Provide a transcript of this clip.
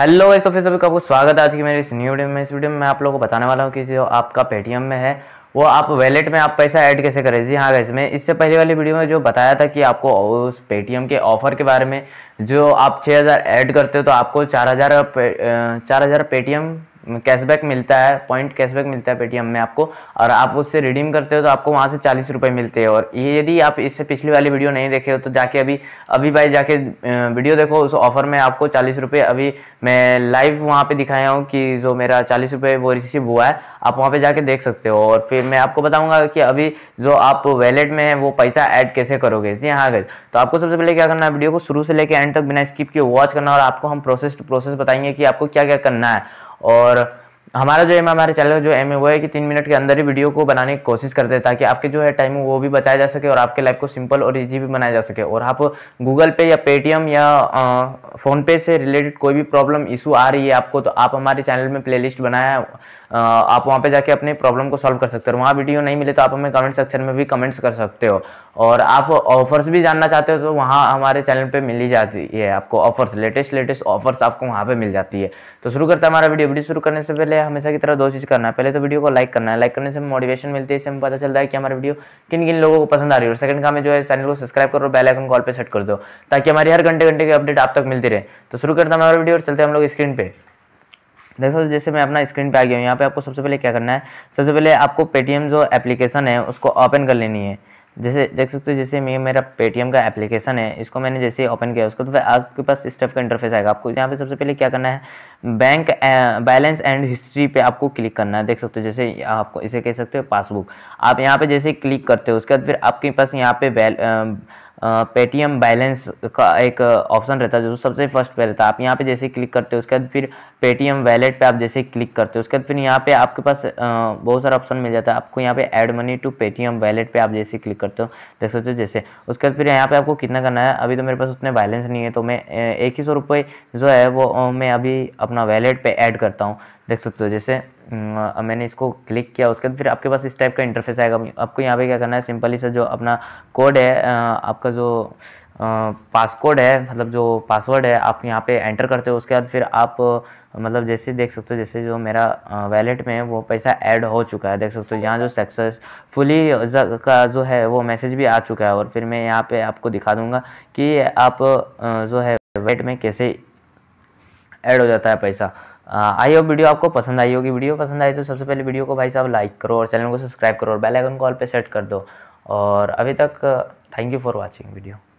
hello guys तो फिर सभी का आपको स्वागत है आज की मेरी इस न्यू वीडियो में इस वीडियो में मैं आप लोगों को बताने वाला हूँ कि जो आपका पेटीएम में है वो आप वैलेट में आप पैसा ऐड कैसे करें जी हाँ गाइस मैं इससे पहले वाली वीडियो में जो बताया था कि आपको उस पेटीएम के ऑफर के बारे में जो आप 6000 ऐड करते हो तो आपको 4000 हजार पेटीएम कैशबैक मिलता है पॉइंट कैशबैक मिलता है पेटीएम में आपको और आप उससे रिडीम करते हो तो आपको वहाँ से चालीस रुपये मिलते हैं और ये यदि आप इससे पिछली वाली वीडियो नहीं देखे हो तो जाके अभी अभी भाई जाके वीडियो देखो उस ऑफर में आपको चालीस रुपये अभी मैं लाइव वहाँ पे दिखाया हूँ कि जो मेरा चालीस रुपये वो रिसीव हुआ है आप वहाँ पर जाके देख सकते हो और फिर मैं आपको बताऊँगा कि अभी जो आप वैलेट में वो पैसा ऐड कैसे करोगे जी हाँ गए तो आपको सबसे पहले क्या करना है वीडियो को शुरू से लेकर एंड तक बिना स्किप किए वॉच करना और आपको हम प्रोसेस टू प्रोसेस बताएंगे कि आपको क्या क्या करना है और हमारा जो एम हमारे चैनल का जो एम है वो है कि तीन मिनट के अंदर ही वीडियो को बनाने की कोशिश करते हैं ताकि आपके जो है टाइम वो भी बचाया जा सके और आपके लाइफ को सिंपल और इजी भी बनाया जा सके और आप गूगल पे या पेटीएम या फ़ोनपे से रिलेटेड कोई भी प्रॉब्लम इशू आ रही है आपको तो आप हमारे चैनल में प्लेलिस्ट बनाया है आप वहाँ पर जाके अपने प्रॉब्लम को सॉल्व कर सकते हो वहाँ वीडियो नहीं मिले तो आप हमें कमेंट सेक्शन में भी कमेंट्स कर सकते हो और आप ऑफर्स भी जानना चाहते हो तो वहाँ हमारे चैनल पर मिल ही जाती है आपको ऑफर्स लेटेस्ट लेटेस्ट ऑफर्स आपको वहाँ पर मिल जाती है तो शुरू करते हैं हमारा वीडियो वीडियो शुरू करने से पहले है हमेशा की तरह दो चीज़ करना है पहले तो वीडियो को लाइक करना है लाइक करने से मोटिवेशन मिलती है इससे हमें पता चलता है कि हमारी वीडियो किन किन लोगों को पसंद आ रही है और सेकंड काम है जो है चैनल को सब्सक्राइब करो बेल आइकन कॉल पर सेट कर दो ताकि हमारी हर घंटे घंटे की अपडेट आप तक मिलती रहे तो शुरू करते हैं हमारे वीडियो और चलते हम लोग स्क्रीन पर देखो जैसे मैं अपना स्क्रीन पे आ गया हूँ यहाँ पे आपको सबसे पहले क्या करना है सबसे पहले आपको पेटीएम जो एप्लीकेशन है उसको ओपन कर लेनी है जैसे देख सकते हो जैसे ये मेरा पेटीएम का एप्लीकेशन है इसको मैंने जैसे ओपन किया उसको तो फिर आपके पास इस टाइप का इंटरफेस आएगा आपको यहाँ पे सबसे पहले क्या करना है बैंक बैलेंस एंड हिस्ट्री पे आपको क्लिक करना है देख सकते हो जैसे आपको इसे कह सकते हो पासबुक आप यहाँ पे जैसे क्लिक करते हो उसके बाद फिर आपके पास यहाँ पे पेटीएम बैलेंस का एक ऑप्शन रहता है जो सबसे फर्स्ट पे रहता है आप यहाँ पे जैसे क्लिक करते हो उसके बाद फिर पेटीएम वैलेट पे आप जैसे क्लिक करते हो उसके बाद फिर यहाँ पे आपके पास बहुत सारा ऑप्शन मिल जाता है आपको यहाँ पे add money to Paytm wallet पे आप जैसे क्लिक करते हो देख सकते हो जैसे उसके बाद फिर यहाँ पर आपको कितना करना है अभी तो मेरे पास उतने बैलेंस नहीं है तो मैं एक ही सौ रुपये जो है वो मैं अभी अपना वैलेट पर ऐड करता हूँ देख सकते हो जैसे मैंने इसको क्लिक किया उसके बाद फिर आपके पास इस टाइप का इंटरफेस आएगा आपको यहाँ पे क्या करना है सिंपली से जो अपना कोड है आपका जो पासकोड है मतलब जो पासवर्ड है आप यहाँ पे एंटर करते हो उसके बाद फिर आप मतलब जैसे देख सकते हो जैसे जो मेरा वैलेट में वो पैसा ऐड हो चुका है देख सकते हो यहाँ जो सक्सेसफुली का जो है वो मैसेज भी आ चुका है और फिर मैं यहाँ पर आपको दिखा दूँगा कि आप जो है वेट में कैसे ऐड हो जाता है पैसा आई होप वीडियो आपको पसंद आई होगी वीडियो पसंद आई तो सबसे पहले वीडियो को भाई साहब लाइक करो और चैनल को सब्सक्राइब करो और बेल आइकन कॉल पे सेट कर दो और अभी तक thank you for watching video